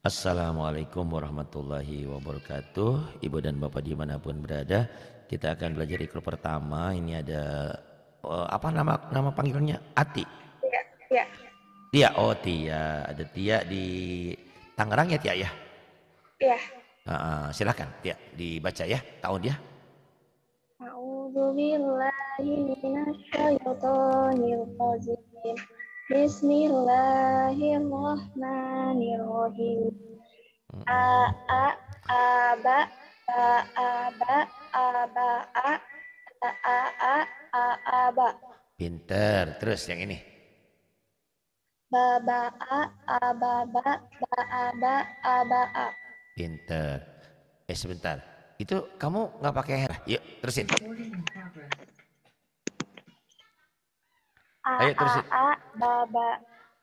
Assalamualaikum warahmatullahi wabarakatuh Ibu dan Bapak dimanapun berada Kita akan belajar ikro pertama Ini ada uh, Apa nama nama panggilannya? Ati Tia Tia, tia. oh Tia Ada Tia di Tangerang ya Tia ya? Iya uh, Silahkan Tia dibaca ya Tahun dia Bismillahirrahmanirrahim. A a a ba a a ba a ba a a a a a ba Pinter. Terus yang ini. ba ba a a ba ba ba a. ba ba a Pinter. Eh sebentar. Itu kamu nggak pakai hair? Yuk terusin. A, Ayo terus. A, ya. A, ba, ba.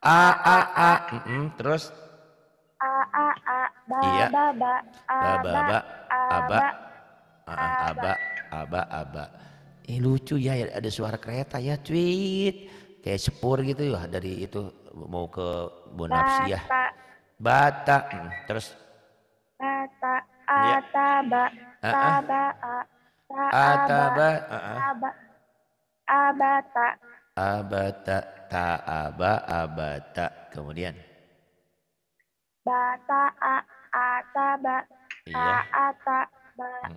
A, A, A. Mm -mm. Terus. A, A, A, ba, iya. ba, ba. A, ba, ba, ba. Aba. Aba. Aba. Aba. Aba. Eh lucu ya, ya ada suara kereta ya tweet kayak sepur gitu ya dari itu mau ke Bonapsi ya. Bata. Hmm, terus. Bata. Ataba. Ya. Taba. Ataba. Ataba. Abata abata aba abata kemudian bata a ata ataba iya. Hmm.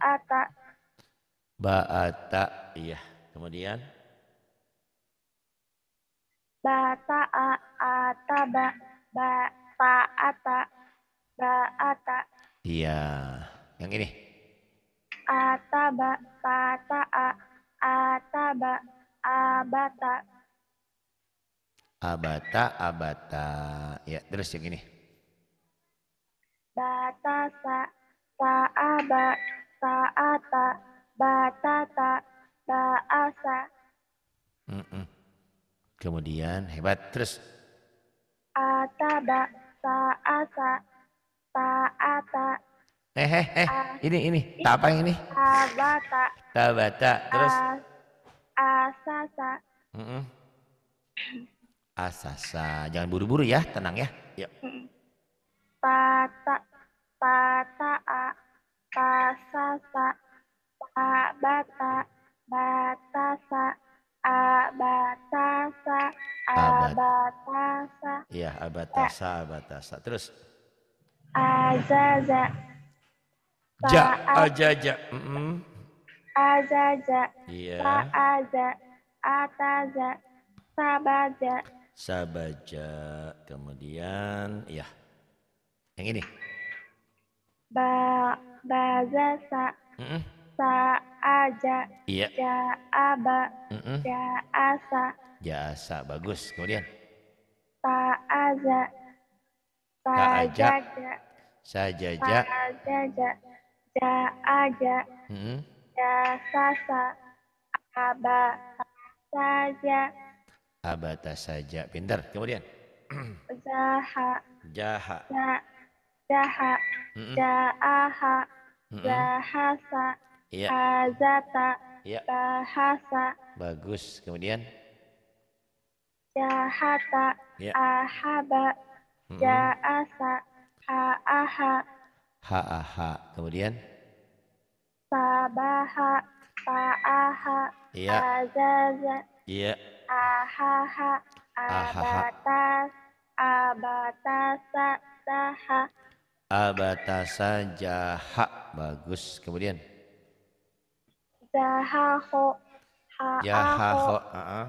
ata ba ata iya kemudian bata a ata ba ba ata ba ata iya yang ini ata ta ta a ata ba Abata. Abata, abata. Ya, terus yang ini. Bata sa bata, ta, batata asa. Mm -mm. Kemudian hebat terus. Ataba saasa ata Eh eh eh ini ini tak apa yang ini? Tabata. Tabata terus asasa. Mm -mm. Asasa. Jangan buru-buru ya, tenang ya. Yuk. Pata pata a tasasa, a bata batasa bata sa Iya, abatasa abatasa. Terus azaza. Ja ajaja. Mm -mm azaza, iya. aza ataza, sabaja. Sabaja, kemudian ya. Yang ini. Ba, baza, sa, mm -mm. aja iya. aba, mm -mm. ja asa bagus. Kemudian. Aja, ta'ajaja, aja ja aja mm -mm sasa aba saja abata saja pintar kemudian jaha jaha jaha jaha jahasa ya. azata ya. bahasa bagus kemudian jahata ya. ahaba jaasa ha aha kemudian Sabaha, Ta'aha, iya. Azaza, iya. Ahaha, Abatas, Abatasa, Taha. Abatasa jaha. Bagus. Kemudian. Zahaho. Jahaho. Uh-uh.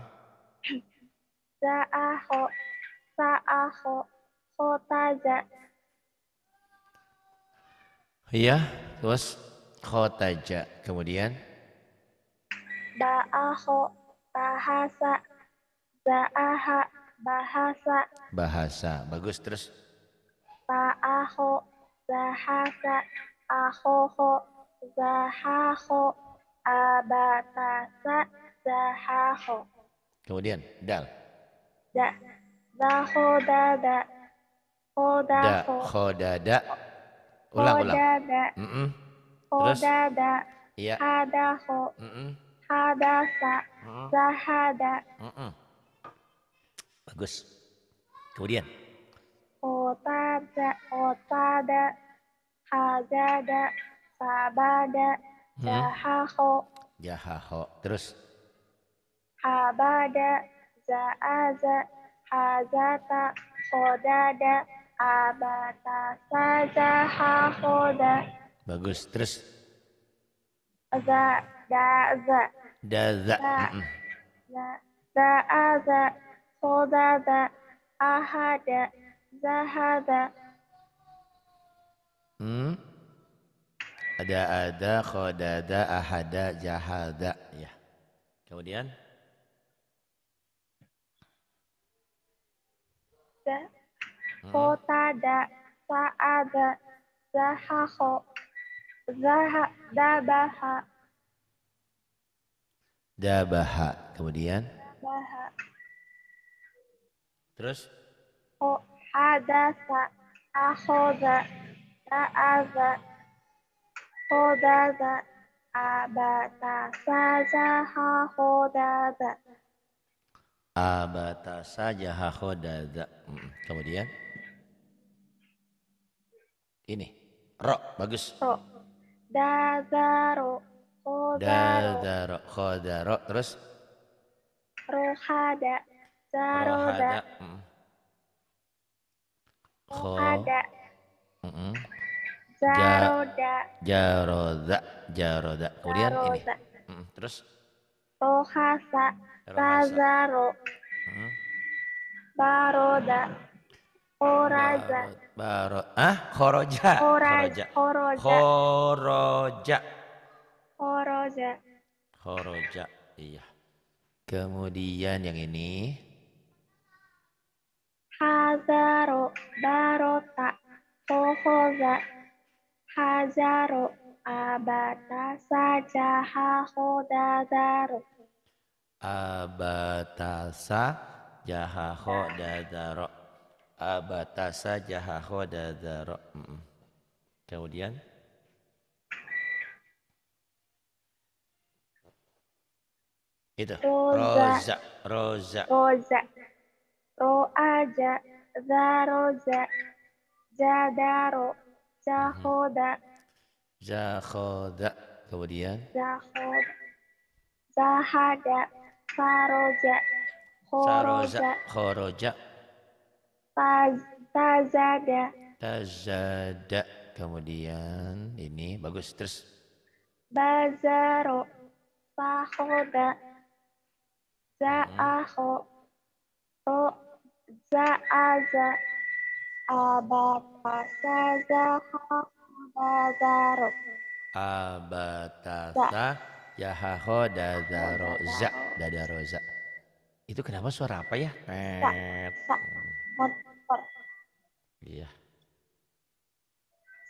Zaaho. Saaho. Khotaja. Iya. Terus. Khotaja. Kemudian? da'aho Bahasa. da'aha Bahasa. Bahasa. Bagus. Terus? Ba'aho. Bahasa. Ahoho. Zahaho. Abatasa. Zahaho. Kemudian? Dal. Da. Zahodada. da da Ulang, ulang. da Mm -mm. Hodada, Kodada. Iya. hada ho, Mm -mm. Hadasa. Mm Zahada. Mm Bagus. Kemudian. Otada. Otada. Hazada. Sabada. Jahaho. Jahaho. Terus. Habada. Zaaza. Hazata. Kodada. Abata. Sajaha. Kodada. Bagus. Terus? Za, da, za. Da, za. Da, da, za. Soda, da. Ahada, zahada. Hmm? Ada ada, khodada, ahada, jahada. Ya. Kemudian? Hmm? Da, kotada, saada, zahaho. Zaha, dabaha. Dabaha. Kemudian? Dabaha. Terus? Oh, hadasa, ahoda, ta'aza, hodaza, abata, sajaha, hodaza. Abata sajaha hodaza. Kemudian? Ini. rok bagus. Rok. Dazaro. Kodaro. Dazaro. Kodaro. Terus? Rohada. Zaroda. Rohada. Mm Dazaro, Zaroda. Jaroda. Jaroda. Kemudian Dazaro, ini. Mm Dazaro, Terus? Rohasa. Tazaro. Mm -hmm. Baroda. Koraja. Baro, ah, Koraja. Koroja, Koroja, Koroja, Koroja. Iya. Kemudian yang ini. Hazaro barota kohoza hazaro abatasa jaha hodadaro. Abatasa jaha hodadaro abatasa jahahodadara. Kemudian itu roza roza roza roaja zaroza jadaro jahoda mm-hmm. jahoda kemudian jahod zahada roza khoroja khoroja tazada. Tazada. Kemudian ini bagus terus. Bazaro. Fahoda. Hmm. Za'aho. To. Za'aza. Abatasa zahodazaro. Abatasa yahahodazaro. Za. Ya, Dadaroza. Itu kenapa suara apa ya? Sa. Sa motor. Iya.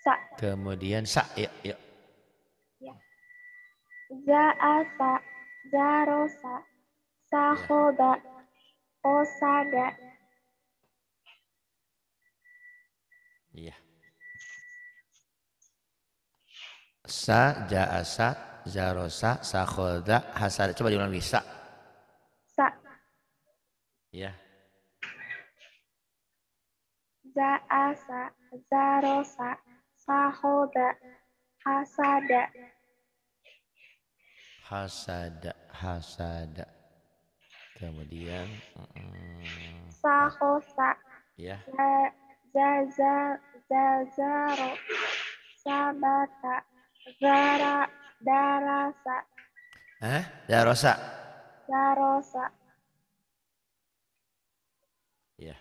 Sa. Kemudian sa ya, ya. Ya. asa, za rosa, sa, sahoba, osada. Iya. Sa, ja'asa, sa sakhoda, hasada. Coba diulang lagi. Sa, zarosa, sahoda, hasada. Hasada, hasada. Kemudian sahosa. Ya. Zaza, zazaro, sabata, zara, darasa. eh Darosa. Darosa. Ya.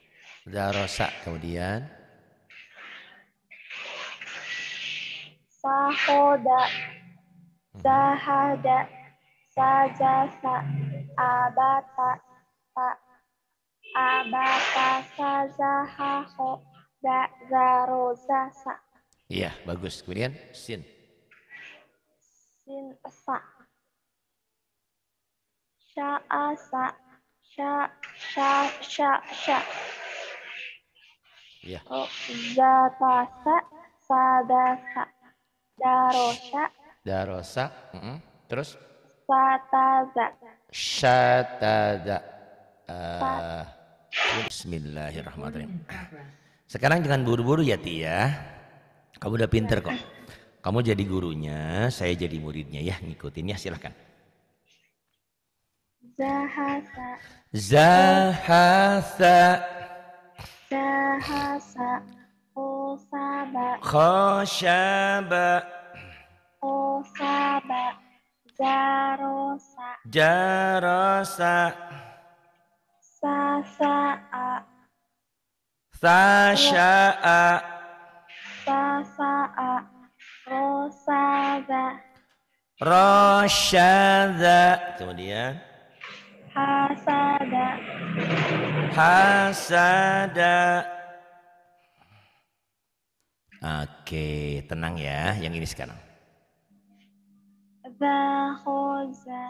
Darosa kemudian sahoda, hmm. sahada, sajasa, abata, ta, abata, sazahaho, da, sa Iya, bagus. Kemudian sin. Sin sa. sha sha sha sya, sya, sya. sa, Zatasa, sadasa. Darosa. Darosa. Mm -hmm. Terus? Sataza. Sataza. Uh, ah, Bismillahirrahmanirrahim. Sekarang jangan buru-buru ya Tia. Ya. Kamu udah pinter kok. Kamu jadi gurunya, saya jadi muridnya ya. Ngikutin ya silahkan. Zahasa. Zahasa. Zahasa khosaba khosaba khosaba jarosa jarosa sasaa Sasa, sasaa rosada Rosada Kemudian. Hasada. Hasada. Oke, tenang ya. Yang ini sekarang. Zahoda.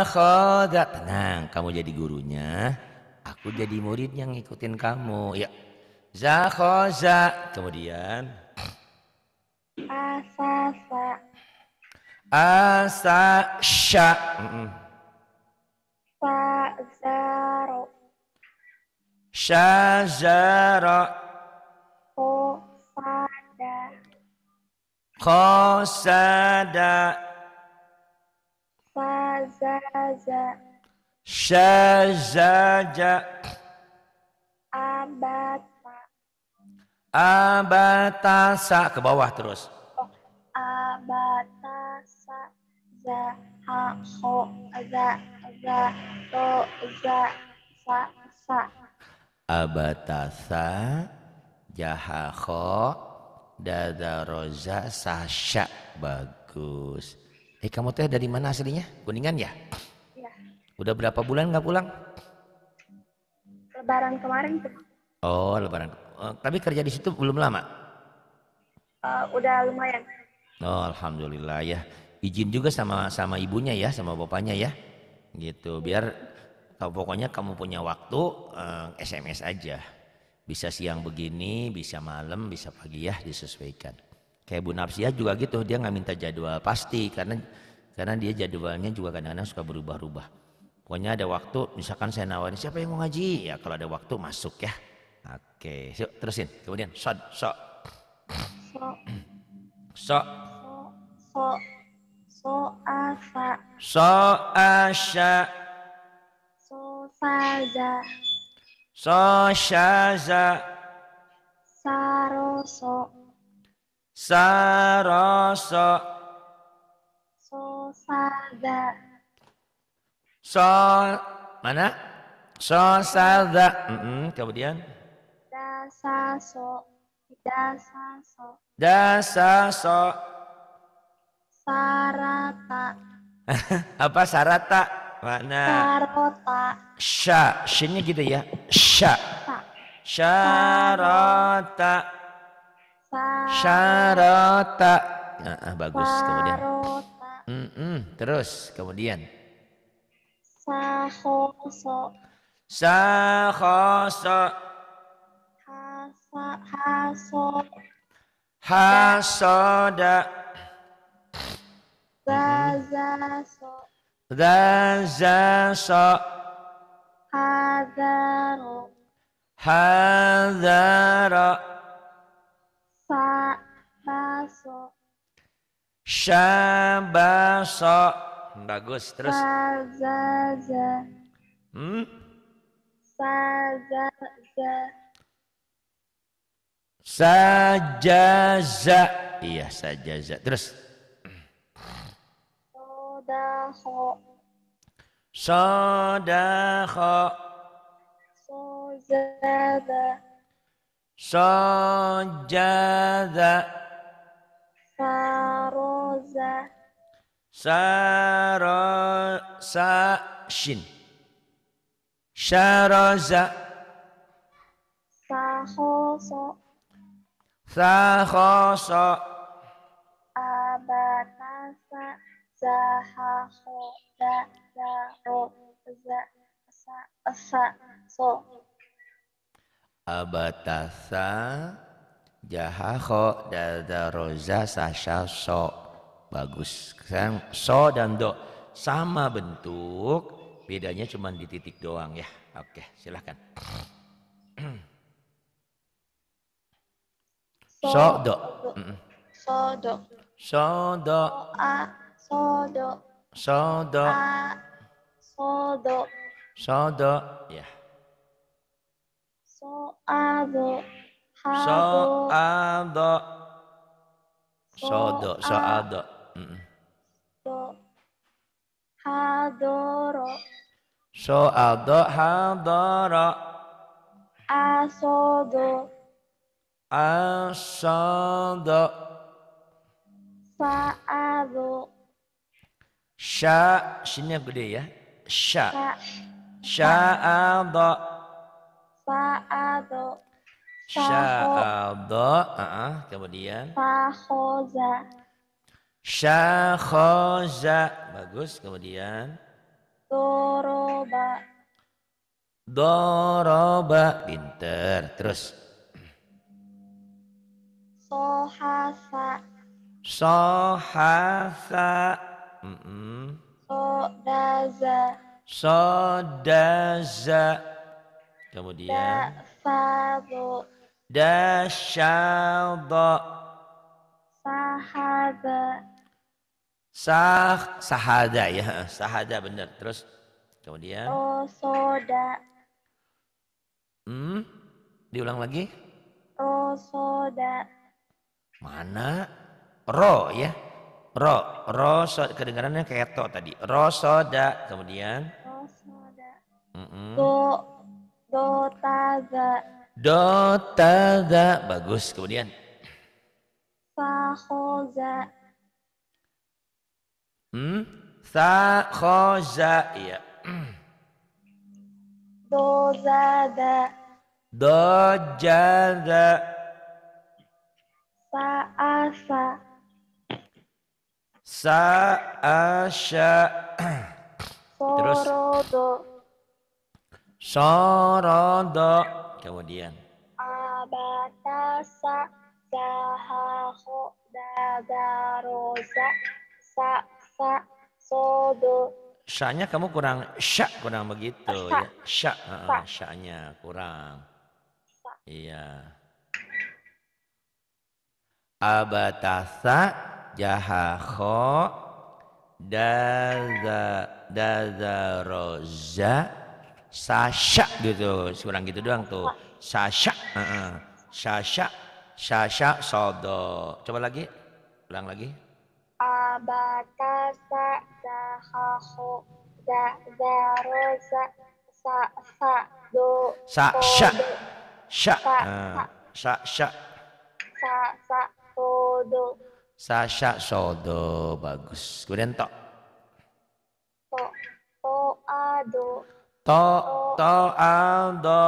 asa. Tenang, kamu jadi gurunya. Aku jadi murid yang ngikutin kamu. Ya. Zakhoza. Kemudian. Asasa. Asa sya. Mm -mm. Sa zaro. Qasada. Fazaza. Shazaja Abata. Abatasa ke bawah terus. Oh, abatasa za ha Ho za za to za sa sa. Abatasa jaha kho dada roza Sasha bagus. Eh kamu teh dari mana aslinya? Kuningan ya? Iya. Udah berapa bulan nggak pulang? Lebaran kemarin tuh. Oh lebaran. Oh, tapi kerja di situ belum lama? Uh, udah lumayan. Oh alhamdulillah ya. Izin juga sama sama ibunya ya, sama bapaknya ya. Gitu. Biar pokoknya kamu punya waktu SMS eh, aja. Bisa siang begini, bisa malam, bisa pagi ya disesuaikan. Kayak Bu Napsiah juga gitu, dia nggak minta jadwal pasti karena karena dia jadwalnya juga kadang-kadang suka berubah-ubah. Pokoknya ada waktu, misalkan saya nawarin siapa yang mau ngaji, ya kalau ada waktu masuk ya. Oke, yuk terusin. Kemudian shot. so. So. So. So. So so, So so, So so so Soshaza. Saroso. Saroso. Sosaga. So mana? Sosaga. Mm -mm. Kemudian? Dasaso. Dasaso. Dasaso. Sarata. Apa sarata? Mana? Karota. Sya, shinnya gitu ya. Sya. Syarota. Syarota. Nah, ah, bagus Sarota. kemudian. Mm -mm. Terus kemudian. Sahoso. Sahoso. Hasa, haso. Hasoda. Zazaso. Za za sa. Hadaru. Sa baso. Syabasa. Bagus. Terus. Sazaza. Hmm? Sazaza. Sajaza. Iya, sajaza. Terus. صداخ صداخ صجد صجد سارز سارز شن شارز ساخوص ساخوص za ho da sa sa so abatasa jaha kho sa sasha so bagus kan so dan do sama bentuk bedanya cuma di titik doang ya oke silahkan so, so do so do so do a Sodo. Sodo. sodo. Sodo. Yeah. Soado. Soado. Sodo. Soado. So. Hadoro. Soado. Hadoro. Asodo. Asodo. Saado. Sya, shinnya gede ya. Sya. Sya'adha. Sya'adha. Sya'adha. uh Ah Kemudian. Sha Syakhoza. Bagus. Kemudian. Doroba. Doroba. Pinter. Terus. Sohasa. Sohasa. Mm -mm. Sodaza. Sodaza. Kemudian. Dasado. Dasado. Sahada. Sah sahada ya, sahada benar. Terus kemudian. Rosoda. Oh, hmm, diulang lagi. Rosoda. Oh, Mana? Ro ya ro ro so, kedengarannya kayak to tadi ro da kemudian ro mm -mm. do do taga do taga bagus kemudian za hmm sakhoza iya dozada dojada saasa Sa sha Terus. Sorodo. Sorodo. Kemudian. Abatasa zahaho dagarosa sa sa sodo. Syaknya kamu kurang syak kurang begitu sya. ya. Syak, uh, ah, syaknya kurang. Sya. Iya. Abatasa jaha kho daza daza roza sasha gitu sekurang gitu doang tuh sasha uh -uh. sasha sasha sodo coba lagi ulang lagi abakasa jaha kho daza roza sa sa do sa sha sha sa sha sa sa Sasha sodo bagus. Kemudian to. To to ado. To to ado.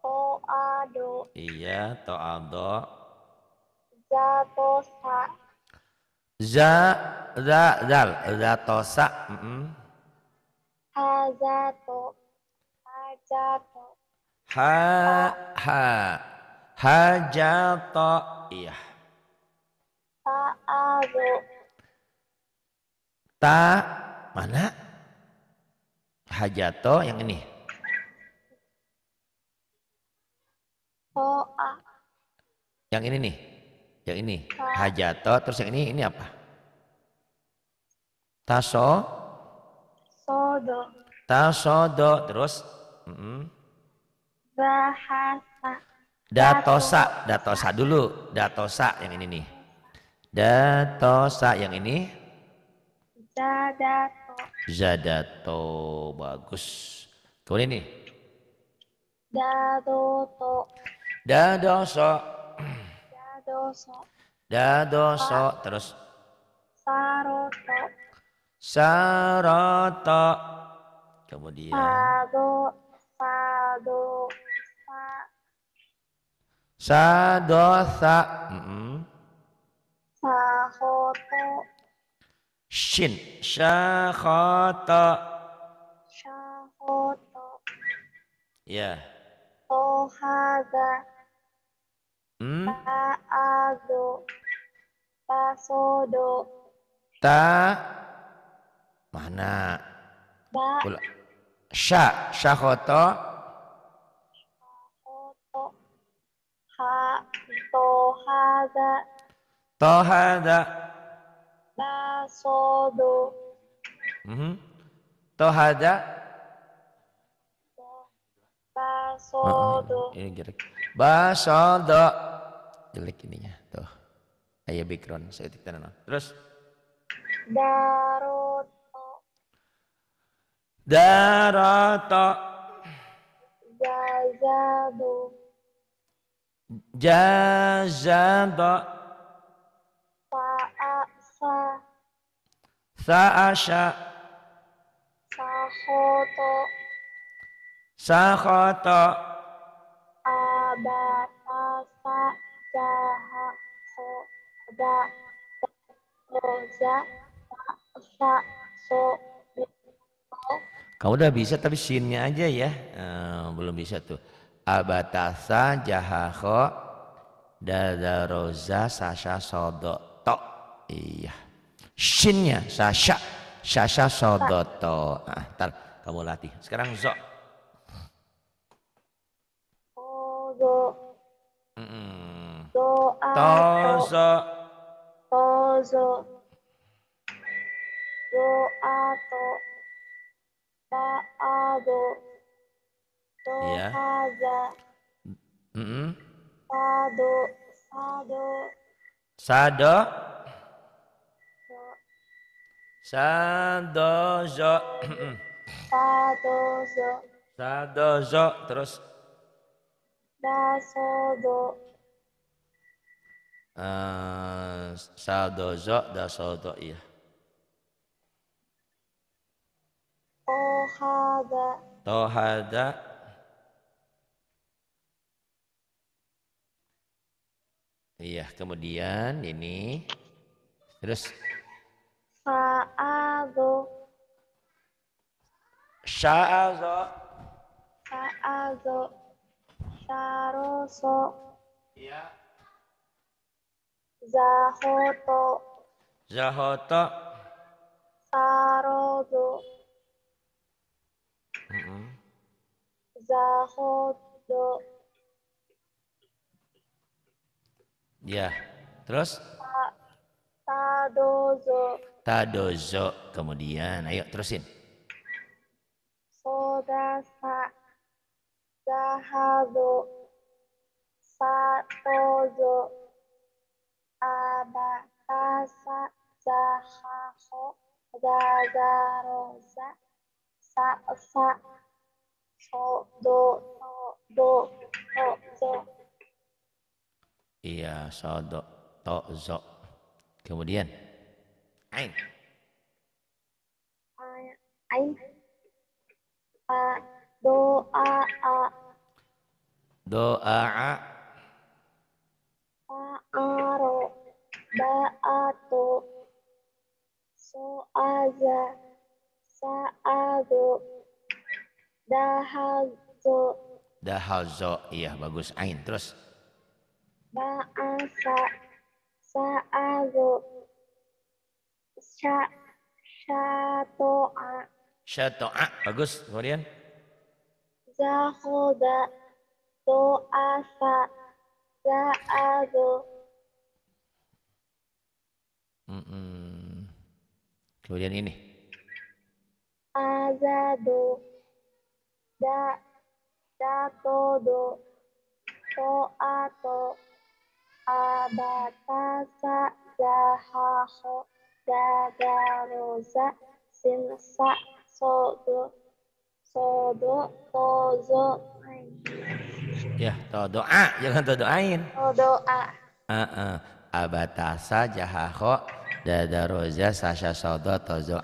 To ado. Iya, to ado. do. Za za zal zatosa. Mm Ha za to. Ha ha to. Iya. Ta'aru. Ta mana? Hajato yang ini. Ta'a. Yang ini nih. Yang ini. Ta. Hajato terus yang ini ini apa? Taso. Sodo. Tasodo terus. Mm -hmm. Bahasa. Datosa, datosa dulu, datosa yang ini nih sa yang ini? Zadato. Zadato bagus. Kemudian ini? Dadoto. Dadoso. Dadoso. Dadoso terus. Saroto. Saroto. Kemudian. Sado. Sado. Sa. Sadosa. Mm -mm. Shin. Syakhata. Syakhata. Ya. Tohaga. Hmm? Ta'ado. Tasodo. Ta. Mana? Ba. sha, Sya. Syakhata. Syakhata. Ha. Tohaga. Tohaga. Ba sodo. Mm -hmm. Tohada. Basodo. Oh, ini jelek. Basodo. Jelek ininya. Tuh. Ayah background. Saya tiktan. Terus. Daroto. Daroto. Jazado. Jazado. saasha Sakhoto. Sakhoto. Abatasa jahako da moza sa so kamu udah bisa tapi sinnya aja ya. Uh, belum bisa tuh. Abatasa jahako dadaroza sasha sodo tok. Iya. Shinnya sasha sasha sodoto. Ah, tar, kamu latih. Sekarang zo. zo. Do tozo. Tozo. Do a to. Ta do. Do yeah. Sado. Sado. Sado. Sadozo. Sadozo. Sadozo terus. Dasodo. Uh, eh, sadozo dasodo iya. Tohada. Tohada. Iya, kemudian ini terus Sa'ago. Sa'azo. Sa'azo. Saroso. Ya. Zahoto. Zahoto. Sarozo. Uh Zahoto. Ya. Terus? Tadozo. Tadozo. Kemudian, ayo terusin. Soda sa zahado satozo abatasa zahaho gagaroza sa sa so do do to zo. Iya, sodo to zo. Kemudian. Ain. Uh, Ain. Uh, uh. doa. a. Doa. Aro. Ba'atu. So'aza. Sa'ago. Dahazo. Dahazo. Iya, bagus. Ain. Terus. Ba'asa. Sa'ago. Sya, syato'a. Syato'a. Bagus, kemudian? Zahoda, to'asa, za'adu. Mm -mm. Kemudian ini. Azado da, datodo, to'ato, abatasa, zahaho gagaruza Simsa sodo sodo tozo ya a, jangan todoain todoa uh -uh. abatasa jahaho roja sasha sodo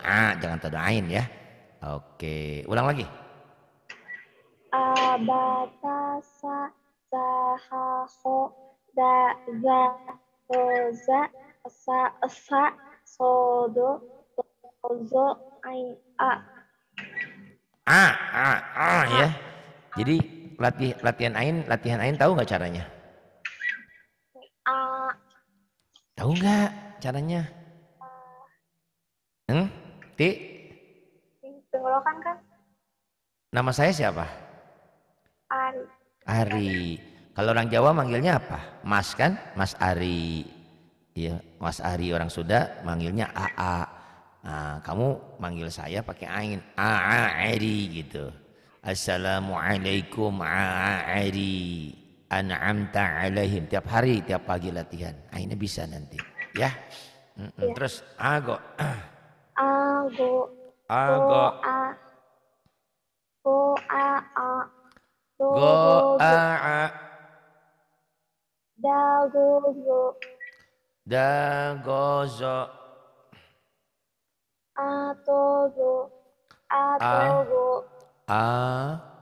a, jangan ain ya oke ulang lagi abatasa jahaho dadaroza sa sa sodo tozo ain a. A, a, a ya. Jadi latih latihan ain, latihan ain tahu nggak caranya? A. Tahu nggak caranya? Hmm? Ti? Tenggorokan kan? Nama saya siapa? Ari. Ari. Kalau orang Jawa manggilnya apa? Mas kan? Mas Ari ya Mas Ari orang Sunda manggilnya AA. Nah, kamu manggil saya pakai ain AA Ari gitu. Assalamualaikum AA Ari. An'amta alaihim tiap hari tiap pagi latihan. Aina bisa nanti. Ya. Mm -mm. Ya. Terus ago. Ago. Ago. Go a a. Go a a. Da go go. Dagozo. Atogo. Atogo. A.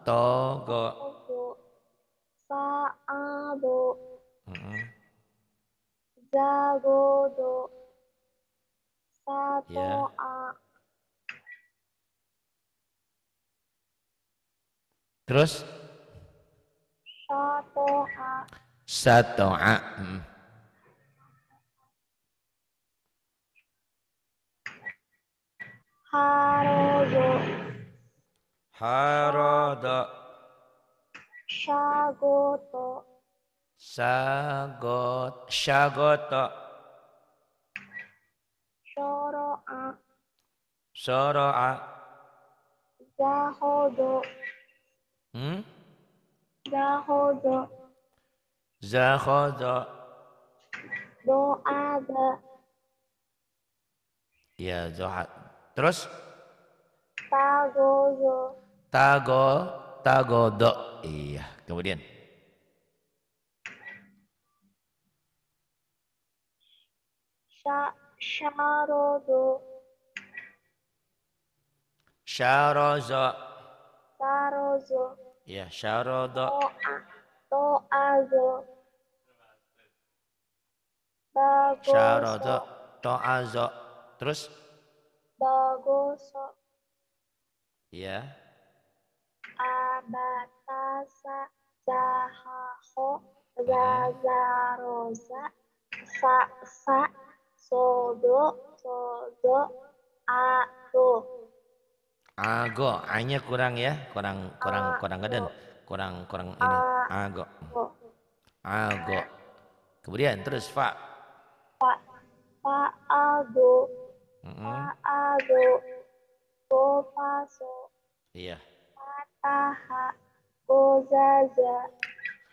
Atogo. Saado. Mm-hmm. Zagodo. Satoa. Terus? Satoa. Satoa. Hmm. حرج حرد شاغوت شاغوت شاغوت شرع شرع زهد هم زهد زهد يا ذهب Terus? Tagodo. Tago, tagodo. Iya. Kemudian? Sha, sharodo. Sharozo. Sharozo. Iya, sharodo. To'azo. Sharodo. To'azo. Terus? Bagoso. Ya. Abatasa zahaho mm-hmm. zazaroza sa sa sodo sodo ago. Ago, hanya kurang ya, kurang kurang kurang geden, kurang kurang ini. Ago. Ago. Kemudian terus fa. Fa fa ago fa so Iya. Mataha.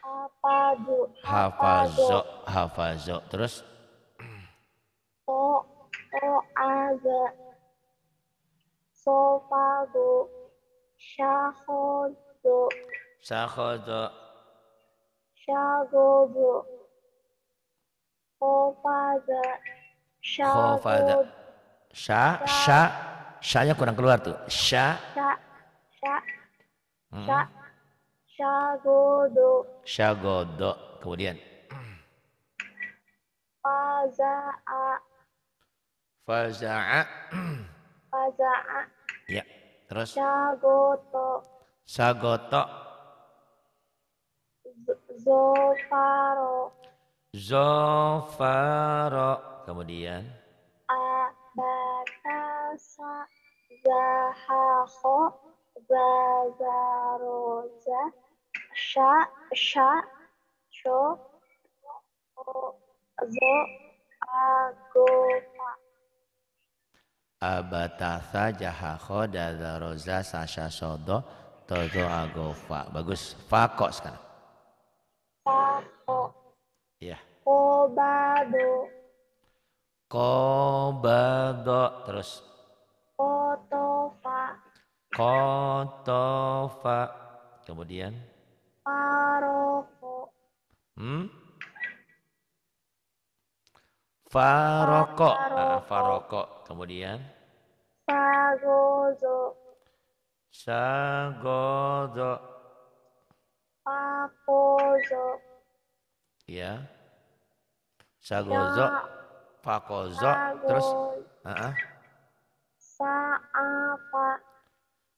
Apa do? Hafazo. Hafazo. Terus? To. To'aza. Sofago. Shahodo. Shahodo. Shagobo. Hofaza. Shagobo. do Sya, sya, syanya kurang keluar tuh. Sya. Sya, sya, hmm. sya, sya godok Kemudian. Faza'a. Faza'a. Faza'a. Ya, terus. sya goto Zofaro. Zofaro. Kemudian sa zahaho zazaroza sha sha cho zo agoma abatasa jahaho dazaroza sasha sodo tozo fa bagus fako sekarang fako Ko iya. bado. Ko bado, terus Kotofa. Kemudian? Faroko. Hmm? Faroko. Ah, faroko. Kemudian? Sagozo. Sagozo. Pakozo Ya. Sagozo. Ya. Pakozo Terus? Uh -uh. Saapa.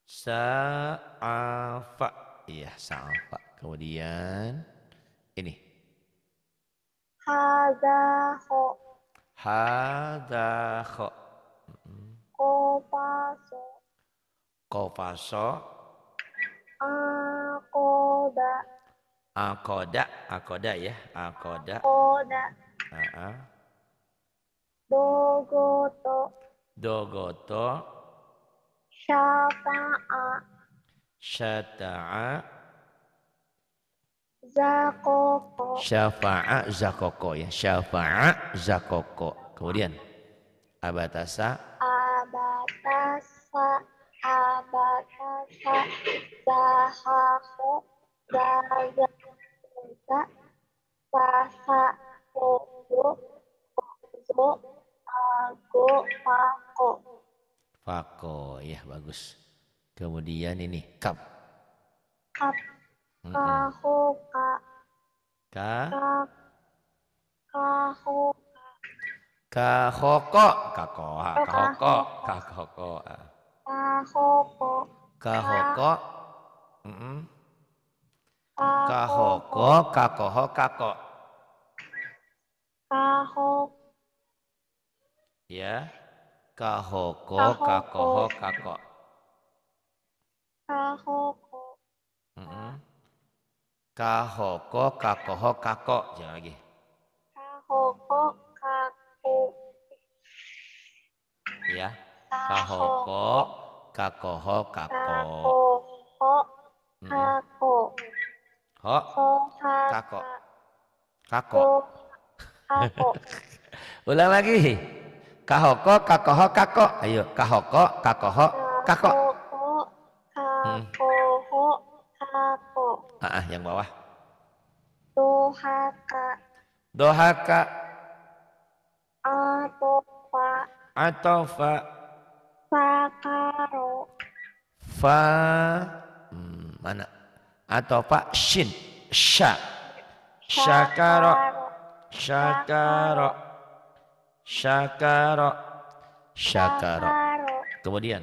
Sa'afa. Iya, sa'afa. Kemudian ini. Hada kho. Hada kho. Kopaso. Kopaso. Akoda. Akoda, akoda ya, akoda. Akoda. Uh -uh. Dogoto. Dogoto syata'a Syata'a. Zakoko. Syafa'a zakoko ya. Syafa'a zakoko. Kemudian abatasa. Abatasa. Abatasa. Zahaku. Zahaku. Pasa. Kogo. Kogo. Ago. Fako, ya bagus. Kemudian ini kap. Kap. Kahu ka. Ka. Kahu. Kahoko, kakoha, kahoko, kahoko. Kahoko. Kahoko. Kahoko, kakoho, kako. Kahoko. Ya. Kahoko, kakoho, kako. Kahoko. Kahoko, kakoho, kako. Jangan lagi. Kahoko, kako Ya. Kahoko, kakoho, kako. Kahoko, kako. Ho, kako. Kako. Kako. Ulang lagi kahoko kakoho kako ayo kahoko kakoho kako kakoho kako ah, ah yang bawah dohaka dohaka atofa atofa fakaro fa hmm, mana atofa shin sha shakaro shakaro Syakara. Syakara. Kemudian.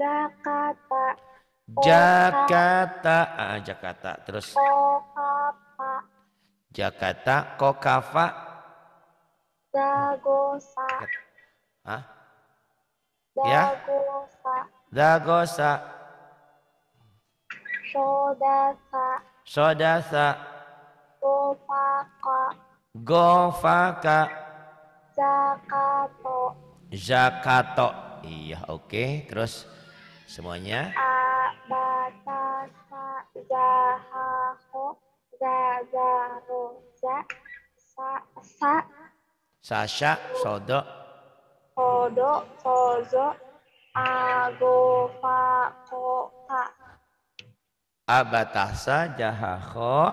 Jakarta. Jakarta. Ah, Jakarta. Terus. Kokapa. Jakarta. Kokafa. Dagosa. Hah? Ya? Dagosa. Dagosa. Sodasa. Sodasa. Gofaka. Gofaka. Zakato. Zakato. Iya, oke. Okay. Terus semuanya? Abatasa zahaho zazaro za sa sa Sasha sodo sodo sozo agofa abatasa jahaho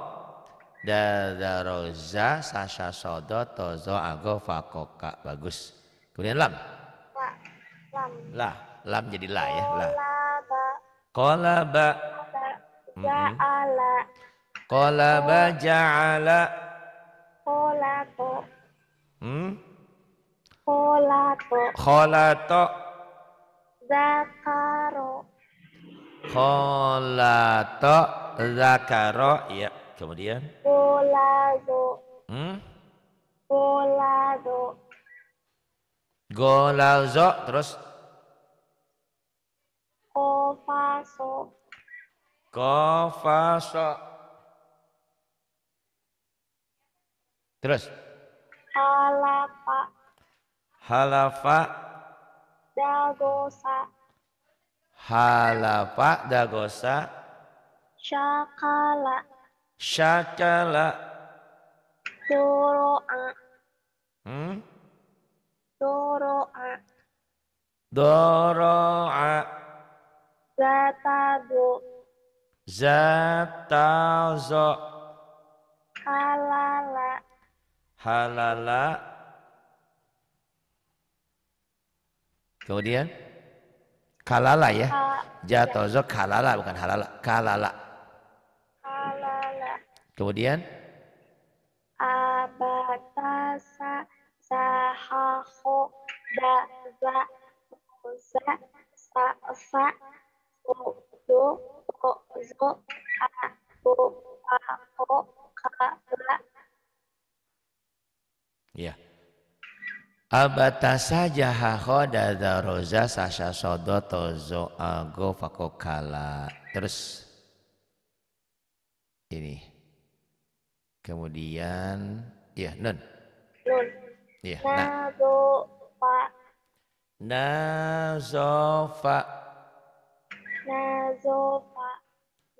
dadaroza sasha sodo tozo ago fakoka bagus kemudian lam la lam lah lam jadi la ya la kolaba ja'ala kolaba ja'ala kolato hmm kolato kolato zakaro kolato zakaro ya Kemudian? Golado. Hmm? Golado. Golazo. Terus? Kofaso. Kofaso. Terus? Halapa. Halapa. Dagosa. Halapa. dagosa. Syakala. Syakala. Doro'a. Hmm? Doro'a. Doro'a. Zatadu. Zatazo. Halala. Halala. Kemudian? Kalala ya. Jatozo kalala bukan halala. Kalala. Kemudian abata sa sahahu da za za sa sa u do o zo a o a o ka la Ya. Abatasa jahaho dadaroza sasha sodo tozo ago fakokala. Terus ini. Kemudian ya dạ, nun. Dạ. Dạ, nun. Ya. Nazofa. Nazofa. Nazofa.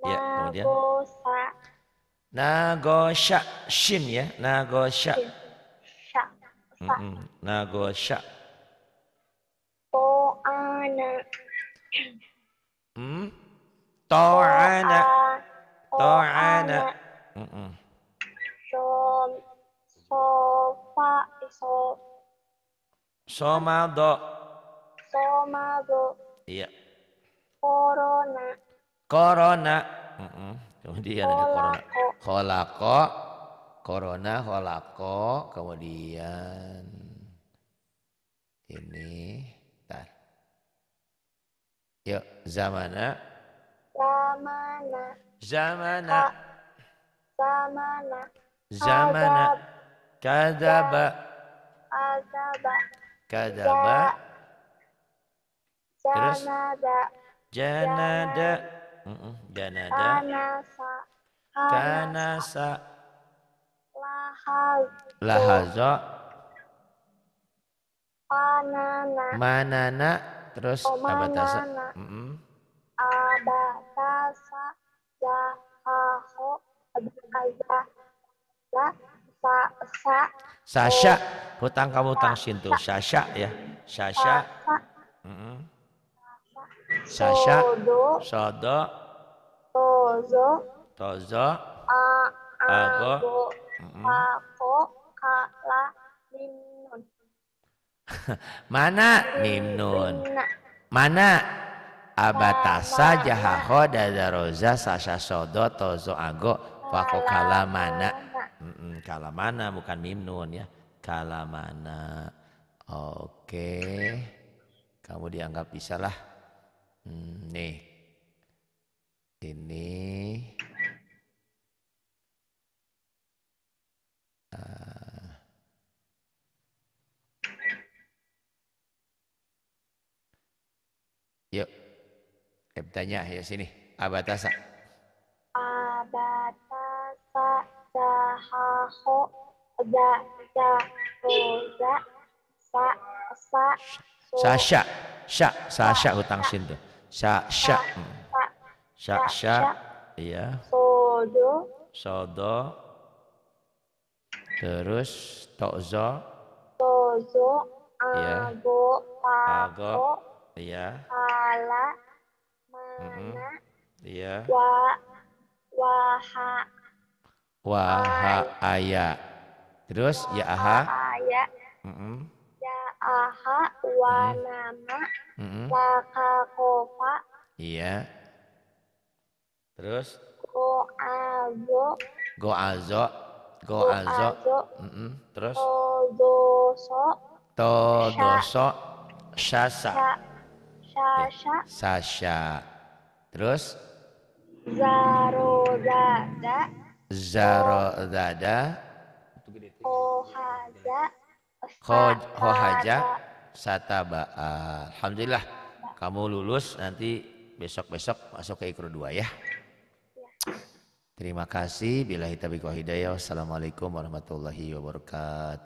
Ya, kemudian. go sha shin ya, na go Sha. Sa. Mm ừ, -mm. Ừ. Nagosha. ana, Hmm? to ừ. To'ana. To'ana. Mm -mm. Somado. Somado. Iya. Corona. Corona. Mm -mm. Kemudian ada corona. Holako. Corona, holako. Kemudian ini. Tar. Yuk, zamana. Zamana. Zamana. Zamana. Zamana. Kadaba. Kadaba. Kadaba. Terus? Janada. Janada. Kanasa. Kanasa. Lahazo. Manana. Manana. Terus oh, abatasa. Mm -mm. Abatasa. Jahaho. Abatasa. Sa, sa, Sasha, oh. hutang kamu hutang Sintu. Sasha ya. Sasha. Sasha. Sodo. Tozo. Tozo. Ago. Ako. Kala. Mimnun. Mana Mimnun? Mana? Abatasa jahaho dadaroza sasha sodo tozo ago fakokala mana mm bukan mimnun ya. Kalamana. Oke. Kamu dianggap bisa lah. Hmm, nih. Ini. Ah. Yuk. Saya eh, bertanya ya sini. Abatasa. Abatasa zahaho da za da sa sa sasha sya sasha hutang sin tuh sasha sasha hmm. iya sodo sodo terus tozo tozo iya. ago ago iya ala mana iya wa wahak Waha aya. Terus ya aha. Aya. Mm -mm. Ya aha wanama mm -mm. Iya. Terus? Goazo. Go Goazo. Go mm -mm. Terus? Todoso. Todoso. Shasa. Shasha. Eh, Sasha. Terus? Zada. Zara zada Kohaja hohaja sataba alhamdulillah kamu lulus nanti besok-besok masuk ke ikro dua ya, ya. Terima kasih. Bila kita wa hidayah. Wassalamualaikum warahmatullahi wabarakatuh.